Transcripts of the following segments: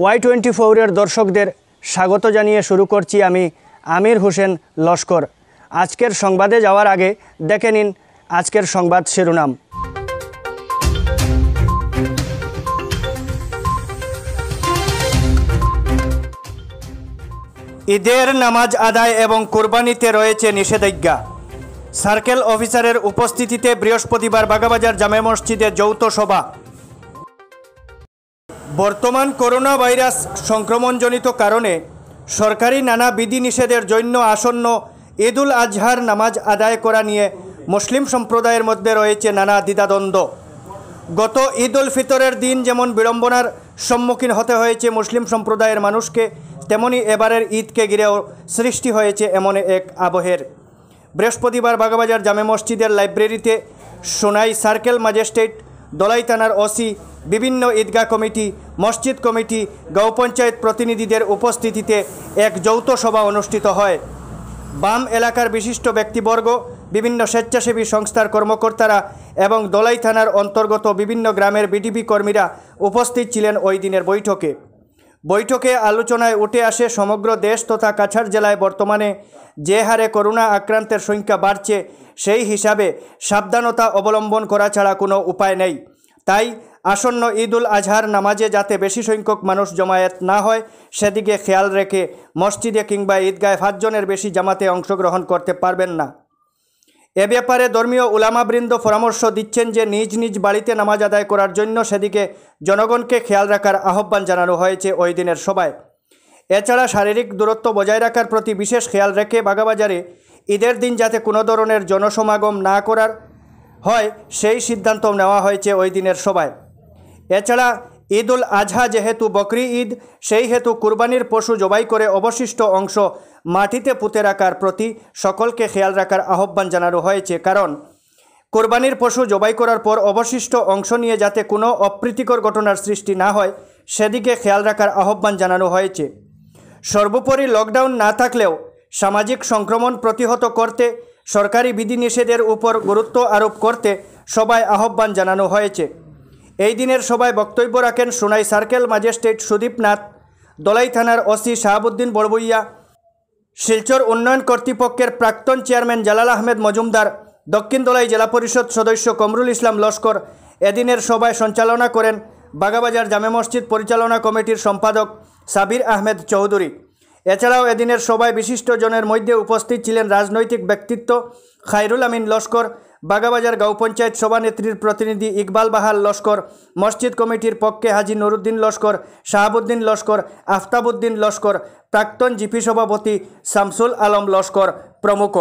Y twenty ফোরের দর্শকদের স্বাগত জানিয়ে শুরু করছি আমি আমির হোসেন লস্কর আজকের সংবাদে যাওয়ার আগে দেখে নিন আজকের সংবাদ শিরোনাম ঈদের নামাজ আদায় এবং কোরবানিতে রয়েছে নিষেধাজ্ঞা সার্কেল অফিসারের উপস্থিতিতে বৃহস্পতিবার বাগাবাজার জামে মসজিদে যৌথ সভা বর্তমান করোনা ভাইরাস সংক্রমণজনিত কারণে সরকারি নানা বিধিনিষেধের জন্য আসন্ন ঈদুল আজহার নামাজ আদায় করা নিয়ে মুসলিম সম্প্রদায়ের মধ্যে রয়েছে নানা দ্বিধাদ্বন্দ্ব গত ঈদ উল ফিতরের দিন যেমন বিড়ম্বনার সম্মুখীন হতে হয়েছে মুসলিম সম্প্রদায়ের মানুষকে তেমনি এবারের ঈদকে ঘিরেও সৃষ্টি হয়েছে এমন এক আবহের বৃহস্পতিবার বাগাবাজার জামে মসজিদের লাইব্রেরিতে সোনাই সার্কেল ম্যাজিস্ট্রেট দলাই থানার ওসি বিভিন্ন ঈদগাহ কমিটি মসজিদ কমিটি গাঁও পঞ্চায়েত প্রতিনিধিদের উপস্থিতিতে এক যৌথ সভা অনুষ্ঠিত হয় বাম এলাকার বিশিষ্ট ব্যক্তিবর্গ বিভিন্ন স্বেচ্ছাসেবী সংস্থার কর্মকর্তারা এবং দলাই থানার অন্তর্গত বিভিন্ন গ্রামের বিডিপি কর্মীরা উপস্থিত ছিলেন ওই দিনের বৈঠকে বৈঠকে আলোচনায় উঠে আসে সমগ্র দেশ তথা কাছাড় জেলায় বর্তমানে যে হারে করোনা আক্রান্তের সংখ্যা বাড়ছে সেই হিসাবে সাবধানতা অবলম্বন করা ছাড়া কোনো উপায় নেই তাই আসন্ন ঈদুল আজহার নামাজে যাতে বেশি সংখ্যক মানুষ জমায়েত না হয় সেদিকে খেয়াল রেখে মসজিদে কিংবা ঈদগায় ফাঁচজনের বেশি জামাতে অংশগ্রহণ করতে পারবেন না এ ব্যাপারে ধর্মীয় উলামাবৃন্দ পরামর্শ দিচ্ছেন যে নিজ নিজ বাড়িতে নামাজ আদায় করার জন্য সেদিকে জনগণকে খেয়াল রাখার আহ্বান জানানো হয়েছে ওই দিনের সবাই এছাড়া শারীরিক দূরত্ব বজায় রাখার প্রতি বিশেষ খেয়াল রেখে বাগাবাজারে ঈদের দিন যাতে কোনো ধরনের জনসমাগম না করার হয় সেই সিদ্ধান্ত নেওয়া হয়েছে ওই দিনের সভায় এছাড়া ঈদ উল আজহা যেহেতু বকরি ঈদ সেই হেতু কুরবানির পশু জবাই করে অবশিষ্ট অংশ মাটিতে পুঁতে রাখার প্রতি সকলকে খেয়াল রাখার আহ্বান জানানো হয়েছে কারণ কোরবানির পশু জবাই করার পর অবশিষ্ট অংশ নিয়ে যাতে কোনো অপ্রীতিকর ঘটনার সৃষ্টি না হয় সেদিকে খেয়াল রাখার আহ্বান জানানো হয়েছে সর্বোপরি লকডাউন না থাকলেও সামাজিক সংক্রমণ প্রতিহত করতে সরকারি বিধিনিষেধের উপর গুরুত্ব আরোপ করতে সবাই আহ্বান জানানো হয়েছে এই দিনের সবাই বক্তব্য রাখেন সোনাই সার্কেল ম্যাজিস্ট্রেট সুদীপ নাথ দলাই থানার ওসি শাহাবুদ্দিন বড়বইয়া শিলচর উন্নয়ন কর্তৃপক্ষের প্রাক্তন চেয়ারম্যান জালাল আহমেদ মজুমদার দক্ষিণ দলাই জেলা পরিষদ সদস্য কমরুল ইসলাম লস্কর এদিনের সভায় সঞ্চালনা করেন বাগাবাজার জামে মসজিদ পরিচালনা কমিটির সম্পাদক সাবির আহমেদ চৌধুরী এছাড়াও এদিনের সবাই বিশিষ্টজনের মধ্যে উপস্থিত ছিলেন রাজনৈতিক ব্যক্তিত্ব খায়রুল আমিন লস্কর বাগাবাজার গাঁও পঞ্চায়েত সভানেত্রীর প্রতিনিধি ইকবাল বাহাল লস্কর মসজিদ কমিটির পক্ষে হাজি নুরুদ্দিন লস্কর শাহাবুদ্দিন লস্কর আফতাবুদ্দিন লস্কর প্রাক্তন জিপি সভাপতি শামসুল আলম লস্কর প্রমুখ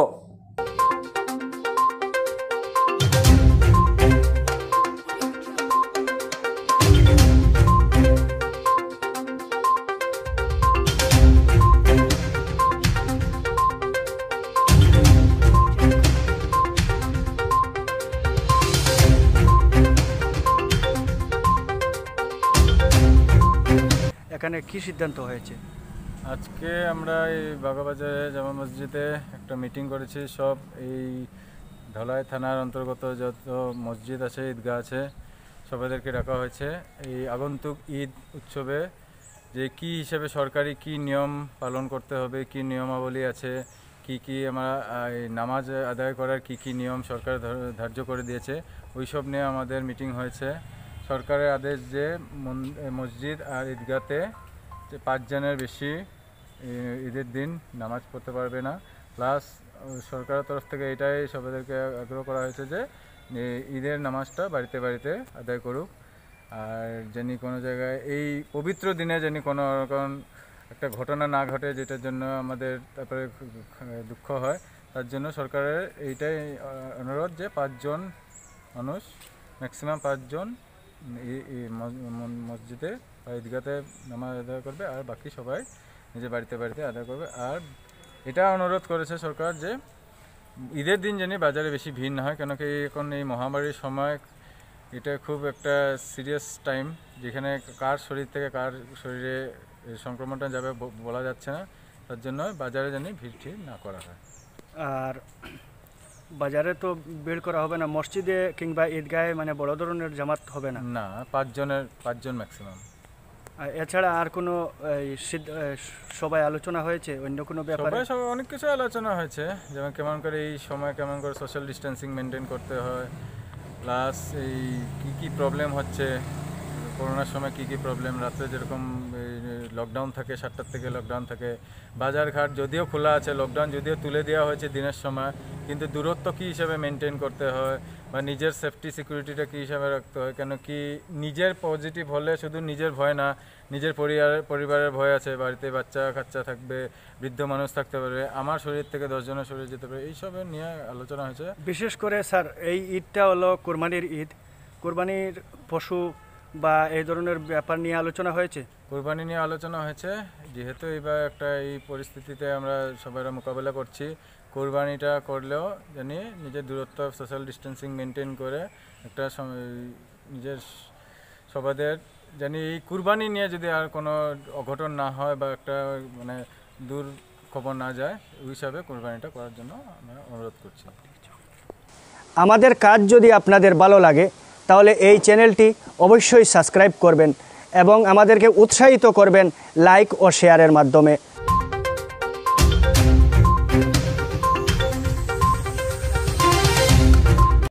এখানে কি সিদ্ধান্ত হয়েছে আজকে আমরা এই বাগাবাজারে জামা মসজিদে একটা মিটিং করেছি সব এই ধলাই থানার অন্তর্গত যত মসজিদ আছে ঈদগাহ আছে সবাইদেরকে ডাকা হয়েছে এই আগন্তুক ঈদ উৎসবে যে কি হিসেবে সরকারি কি নিয়ম পালন করতে হবে কি নিয়মাবলী আছে কি কি আমরা নামাজ আদায় করার কি কি নিয়ম সরকার ধার্য করে দিয়েছে ওইসব নিয়ে আমাদের মিটিং হয়েছে সরকারের আদেশ যে মসজিদ আর ঈদগাতে পাঁচজনের বেশি ঈদের দিন নামাজ পড়তে পারবে না প্লাস সরকারের তরফ থেকে এটাই সবাইদেরকে আগ্রহ করা হয়েছে যে ঈদের নামাজটা বাড়িতে বাড়িতে আদায় করুক আর যেনি কোনো জায়গায় এই পবিত্র দিনে যেনি কোনো রকম একটা ঘটনা না ঘটে যেটার জন্য আমাদের তারপরে দুঃখ হয় তার জন্য সরকারের এইটাই অনুরোধ যে পাঁচজন মানুষ ম্যাক্সিমাম পাঁচজন মসজিদে বা ঈদগাতে নামাজ আদায় করবে আর বাকি সবাই নিজের বাড়িতে বাড়িতে আদায় করবে আর এটা অনুরোধ করেছে সরকার যে ঈদের দিন যেন বাজারে বেশি ভিড় না হয় কেন কি এখন এই মহামারীর সময় এটা খুব একটা সিরিয়াস টাইম যেখানে কার শরীর থেকে কার শরীরে সংক্রমণটা যাবে বলা যাচ্ছে না তার জন্য বাজারে যেন ভিড় ঠিক না করা হয় আর বাজারে তো বের করা হবে না মসজিদে কিংবা ঈদগাহে মানে বড় ধরনের জামাত হবে না না পাঁচজনের পাঁচজন ম্যাক্সিমাম এছাড়া আর কোনো সবাই আলোচনা হয়েছে অন্য কোনো ব্যাপারে সবাই অনেক কিছু আলোচনা হয়েছে যেমন কেমন করে এই সময় কেমন করে সোশ্যাল ডিস্টেন্সিং মেনটেন করতে হয় প্লাস এই কী কী প্রবলেম হচ্ছে করোনার সময় কী কী প্রবলেম রাত্রে যেরকম লকডাউন থাকে সাতটার থেকে লকডাউন থাকে বাজার ঘাট যদিও খোলা আছে লকডাউন যদিও তুলে দেওয়া হয়েছে দিনের সময় কিন্তু দূরত্ব কী হিসাবে মেনটেন করতে হয় বা নিজের সেফটি সিকিউরিটিটা কী হিসাবে রাখতে হয় কেন কি নিজের পজিটিভ হলে শুধু নিজের ভয় না নিজের পরিবারের পরিবারের ভয় আছে বাড়িতে বাচ্চা কাচ্চা থাকবে বৃদ্ধ মানুষ থাকতে পারবে আমার শরীর থেকে দশজনের শরীর যেতে পারে এইসব নিয়ে আলোচনা হয়েছে বিশেষ করে স্যার এই ঈদটা হলো কোরবানির ঈদ কোরবানির পশু বা এই ধরনের ব্যাপার নিয়ে আলোচনা হয়েছে কোরবানি নিয়ে আলোচনা হয়েছে যেহেতু এবার একটা এই পরিস্থিতিতে আমরা সবাই মোকাবেলা করছি কোরবানিটা করলেও জানি নিজের দূরত্ব সোশ্যাল ডিস্টেন্সিং মেনটেন করে একটা নিজের সবাদের জানি এই কুরবানি নিয়ে যদি আর কোনো অঘটন না হয় বা একটা মানে দূর খবর না যায় ওই হিসাবে কোরবানিটা করার জন্য আমরা অনুরোধ করছি আমাদের কাজ যদি আপনাদের ভালো লাগে তাহলে এই চ্যানেলটি অবশ্যই সাবস্ক্রাইব করবেন এবং আমাদেরকে উৎসাহিত করবেন লাইক ও শেয়ারের মাধ্যমে